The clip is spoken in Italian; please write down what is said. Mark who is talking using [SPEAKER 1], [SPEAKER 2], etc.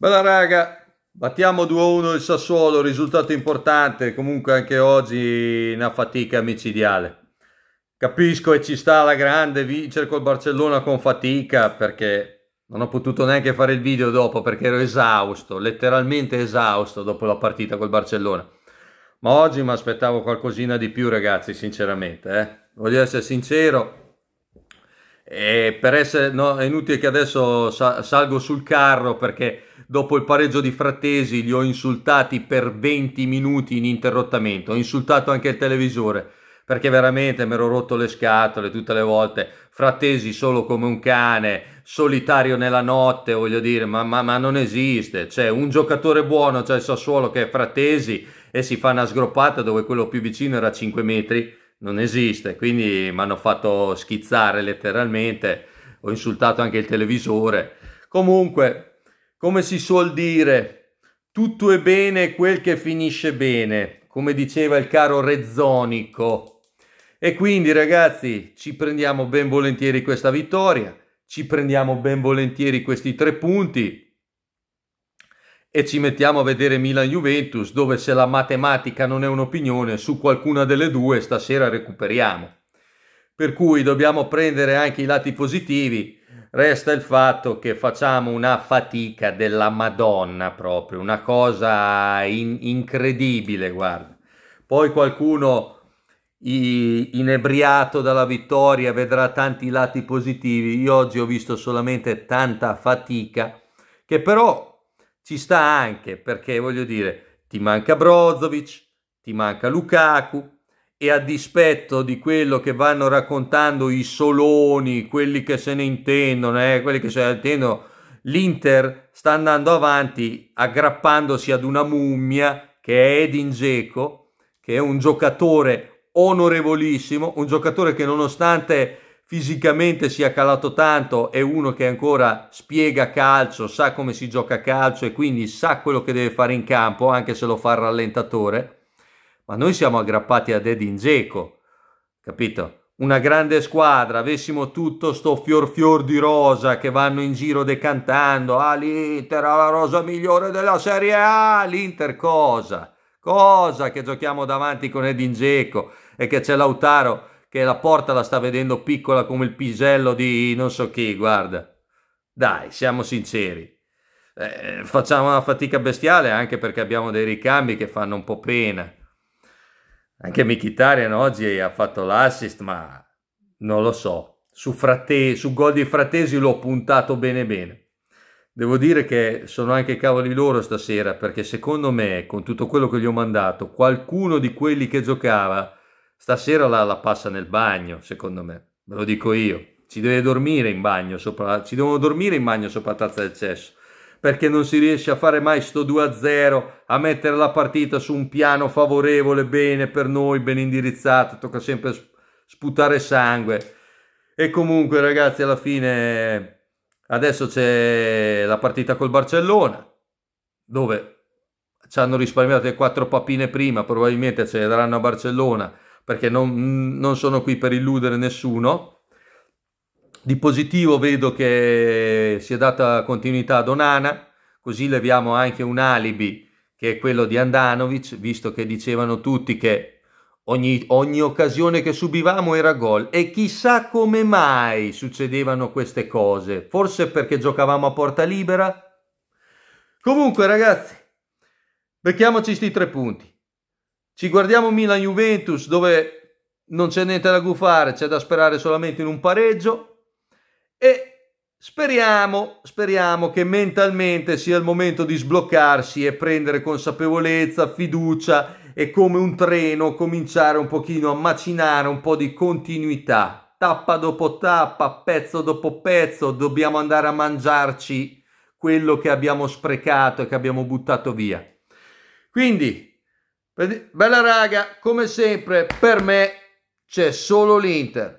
[SPEAKER 1] Bella raga, battiamo 2-1 il Sassuolo, risultato importante, comunque anche oggi una fatica micidiale. Capisco e ci sta la grande vincere col Barcellona con fatica perché non ho potuto neanche fare il video dopo perché ero esausto, letteralmente esausto dopo la partita col Barcellona. Ma oggi mi aspettavo qualcosina di più ragazzi, sinceramente. Eh? Voglio essere sincero, e per essere, no, è inutile che adesso salgo sul carro perché dopo il pareggio di Frattesi li ho insultati per 20 minuti ininterrottamente. Ho insultato anche il televisore perché veramente mi ero rotto le scatole tutte le volte. Frattesi solo come un cane, solitario nella notte, voglio dire, ma, ma, ma non esiste. C'è un giocatore buono, c'è cioè il Sassuolo che è Frattesi e si fa una sgroppata dove quello più vicino era a 5 metri non esiste, quindi mi hanno fatto schizzare letteralmente, ho insultato anche il televisore. Comunque, come si suol dire, tutto è bene quel che finisce bene, come diceva il caro Rezzonico. E quindi ragazzi, ci prendiamo ben volentieri questa vittoria, ci prendiamo ben volentieri questi tre punti, e ci mettiamo a vedere Milan-Juventus dove se la matematica non è un'opinione su qualcuna delle due stasera recuperiamo. Per cui dobbiamo prendere anche i lati positivi, resta il fatto che facciamo una fatica della Madonna proprio, una cosa in- incredibile, guarda. Poi qualcuno inebriato dalla vittoria vedrà tanti lati positivi, io oggi ho visto solamente tanta fatica che però ci sta anche perché voglio dire, ti manca Brozovic, ti manca Lukaku e a dispetto di quello che vanno raccontando i soloni, quelli che se ne intendono, eh, quelli che se ne intendono, l'Inter sta andando avanti aggrappandosi ad una mummia che è Edin Dzeko, che è un giocatore onorevolissimo, un giocatore che nonostante fisicamente sia calato tanto, è uno che ancora spiega calcio, sa come si gioca calcio e quindi sa quello che deve fare in campo, anche se lo fa il rallentatore. Ma noi siamo aggrappati a Edin Dzeko, capito? Una grande squadra, avessimo tutto sto fior fior di rosa che vanno in giro decantando, ah l'Inter ha la rosa migliore della Serie A, l'Inter cosa? Cosa che giochiamo davanti con Edin Dzeko e che c'è Lautaro che la porta la sta vedendo piccola come il pisello di non so chi, guarda. Dai, siamo sinceri. Eh, facciamo una fatica bestiale anche perché abbiamo dei ricambi che fanno un po' pena. Anche Mkhitaryan oggi ha fatto l'assist, ma non lo so. Su, frate- su gol di Fratesi l'ho puntato bene bene. Devo dire che sono anche cavoli loro stasera perché secondo me, con tutto quello che gli ho mandato, qualcuno di quelli che giocava Stasera la, la passa nel bagno, secondo me, ve lo dico io. Ci deve dormire in bagno sopra, ci devono dormire in bagno sopra la tazza del cesso perché non si riesce a fare mai sto 2-0, a mettere la partita su un piano favorevole, bene per noi, ben indirizzato, tocca sempre sputare sangue. E comunque ragazzi, alla fine adesso c'è la partita col Barcellona, dove ci hanno risparmiato le quattro papine prima, probabilmente ce le daranno a Barcellona perché non, non sono qui per illudere nessuno. Di positivo vedo che si è data continuità a Donana, così leviamo anche un alibi che è quello di Andanovic, visto che dicevano tutti che ogni, ogni occasione che subivamo era gol e chissà come mai succedevano queste cose, forse perché giocavamo a porta libera? Comunque ragazzi, becchiamoci questi tre punti. Ci guardiamo Milan-Juventus dove non c'è niente da guffare, c'è da sperare solamente in un pareggio e speriamo, speriamo che mentalmente sia il momento di sbloccarsi e prendere consapevolezza, fiducia e come un treno cominciare un pochino a macinare un po' di continuità. Tappa dopo tappa, pezzo dopo pezzo, dobbiamo andare a mangiarci quello che abbiamo sprecato e che abbiamo buttato via. Quindi Bella raga, come sempre per me c'è solo l'Inter.